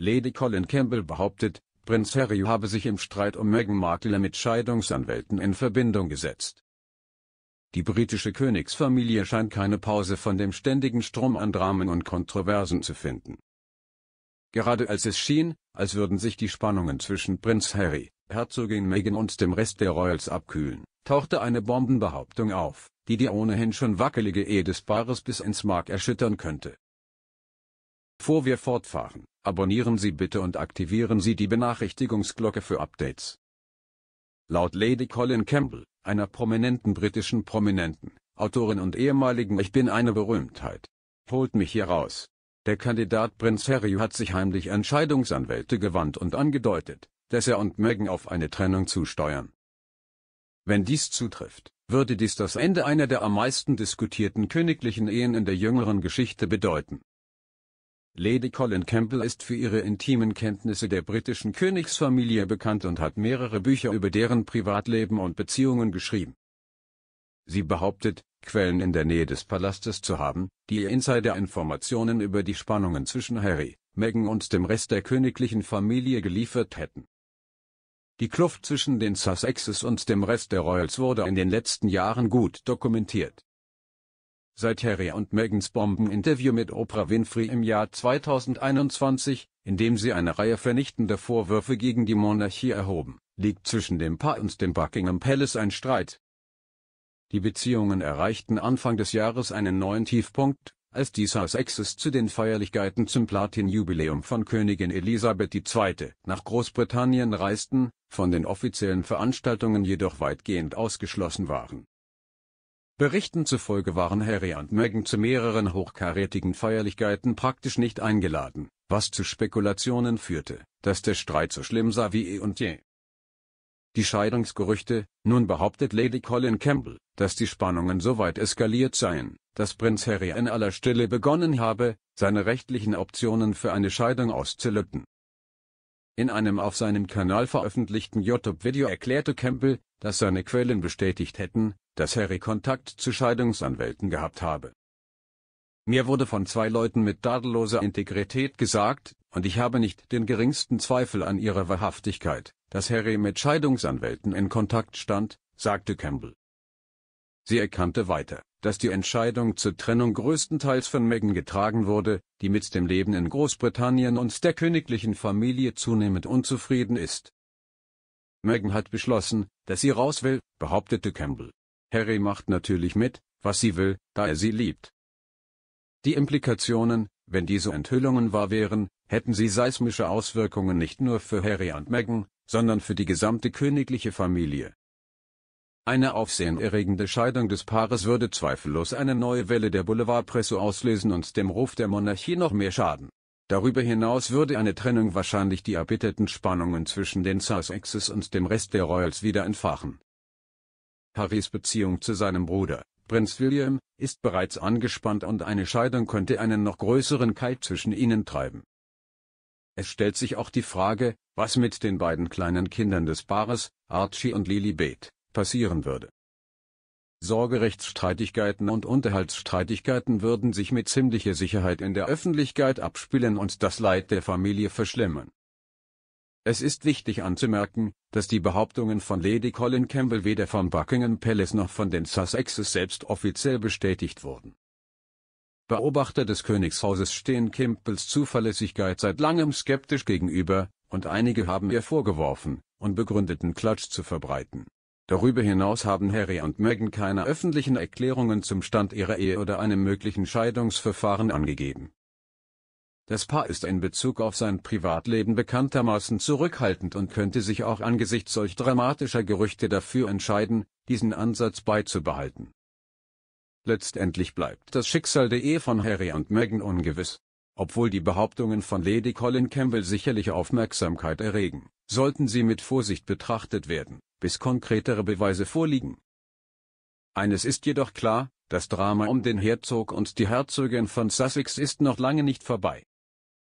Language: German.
Lady Colin Campbell behauptet, Prinz Harry habe sich im Streit um Meghan Markle mit Scheidungsanwälten in Verbindung gesetzt. Die britische Königsfamilie scheint keine Pause von dem ständigen Strom an Dramen und Kontroversen zu finden. Gerade als es schien, als würden sich die Spannungen zwischen Prinz Harry, Herzogin Meghan und dem Rest der Royals abkühlen, tauchte eine Bombenbehauptung auf, die die ohnehin schon wackelige Ehe des Paares bis ins Mark erschüttern könnte. Bevor wir fortfahren, abonnieren Sie bitte und aktivieren Sie die Benachrichtigungsglocke für Updates. Laut Lady Colin Campbell, einer prominenten britischen Prominenten, Autorin und ehemaligen Ich bin eine Berühmtheit. Holt mich hier raus. Der Kandidat Prinz Harry hat sich heimlich Entscheidungsanwälte gewandt und angedeutet, dass er und Meghan auf eine Trennung zusteuern. Wenn dies zutrifft, würde dies das Ende einer der am meisten diskutierten königlichen Ehen in der jüngeren Geschichte bedeuten. Lady Colin Campbell ist für ihre intimen Kenntnisse der britischen Königsfamilie bekannt und hat mehrere Bücher über deren Privatleben und Beziehungen geschrieben. Sie behauptet, Quellen in der Nähe des Palastes zu haben, die ihr Insider-Informationen über die Spannungen zwischen Harry, Meghan und dem Rest der königlichen Familie geliefert hätten. Die Kluft zwischen den Sussexes und dem Rest der Royals wurde in den letzten Jahren gut dokumentiert. Seit Harry und Megans Bombeninterview mit Oprah Winfrey im Jahr 2021, in dem sie eine Reihe vernichtender Vorwürfe gegen die Monarchie erhoben, liegt zwischen dem Paar und dem Buckingham Palace ein Streit. Die Beziehungen erreichten Anfang des Jahres einen neuen Tiefpunkt, als die Sussexes zu den Feierlichkeiten zum Platin-Jubiläum von Königin Elisabeth II. nach Großbritannien reisten, von den offiziellen Veranstaltungen jedoch weitgehend ausgeschlossen waren Berichten zufolge waren Harry und Meghan zu mehreren hochkarätigen Feierlichkeiten praktisch nicht eingeladen, was zu Spekulationen führte, dass der Streit so schlimm sei wie eh und je. Die Scheidungsgerüchte, nun behauptet Lady Colin Campbell, dass die Spannungen so weit eskaliert seien, dass Prinz Harry in aller Stille begonnen habe, seine rechtlichen Optionen für eine Scheidung auszulöten in einem auf seinem Kanal veröffentlichten YouTube-Video erklärte Campbell, dass seine Quellen bestätigt hätten, dass Harry Kontakt zu Scheidungsanwälten gehabt habe. Mir wurde von zwei Leuten mit tadelloser Integrität gesagt, und ich habe nicht den geringsten Zweifel an ihrer Wahrhaftigkeit, dass Harry mit Scheidungsanwälten in Kontakt stand, sagte Campbell. Sie erkannte weiter, dass die Entscheidung zur Trennung größtenteils von Meghan getragen wurde, die mit dem Leben in Großbritannien und der königlichen Familie zunehmend unzufrieden ist. Meghan hat beschlossen, dass sie raus will, behauptete Campbell. Harry macht natürlich mit, was sie will, da er sie liebt. Die Implikationen, wenn diese Enthüllungen wahr wären, hätten sie seismische Auswirkungen nicht nur für Harry und Meghan, sondern für die gesamte königliche Familie. Eine aufsehenerregende Scheidung des Paares würde zweifellos eine neue Welle der Boulevardpresse auslösen und dem Ruf der Monarchie noch mehr schaden. Darüber hinaus würde eine Trennung wahrscheinlich die erbitterten Spannungen zwischen den Sussexes und dem Rest der Royals wieder entfachen. Harrys Beziehung zu seinem Bruder, Prinz William, ist bereits angespannt und eine Scheidung könnte einen noch größeren Keil zwischen ihnen treiben. Es stellt sich auch die Frage, was mit den beiden kleinen Kindern des Paares, Archie und Lilibet, passieren würde. Sorgerechtsstreitigkeiten und Unterhaltsstreitigkeiten würden sich mit ziemlicher Sicherheit in der Öffentlichkeit abspielen und das Leid der Familie verschlimmern. Es ist wichtig anzumerken, dass die Behauptungen von Lady Colin Campbell weder vom Buckingham Palace noch von den Sussexes selbst offiziell bestätigt wurden. Beobachter des Königshauses stehen Campbells Zuverlässigkeit seit langem skeptisch gegenüber, und einige haben ihr vorgeworfen, unbegründeten Klatsch zu verbreiten. Darüber hinaus haben Harry und Meghan keine öffentlichen Erklärungen zum Stand ihrer Ehe oder einem möglichen Scheidungsverfahren angegeben. Das Paar ist in Bezug auf sein Privatleben bekanntermaßen zurückhaltend und könnte sich auch angesichts solch dramatischer Gerüchte dafür entscheiden, diesen Ansatz beizubehalten. Letztendlich bleibt das Schicksal der Ehe von Harry und Meghan ungewiss. Obwohl die Behauptungen von Lady Colin Campbell sicherlich Aufmerksamkeit erregen, sollten sie mit Vorsicht betrachtet werden bis konkretere Beweise vorliegen. Eines ist jedoch klar, das Drama um den Herzog und die Herzogin von Sussex ist noch lange nicht vorbei.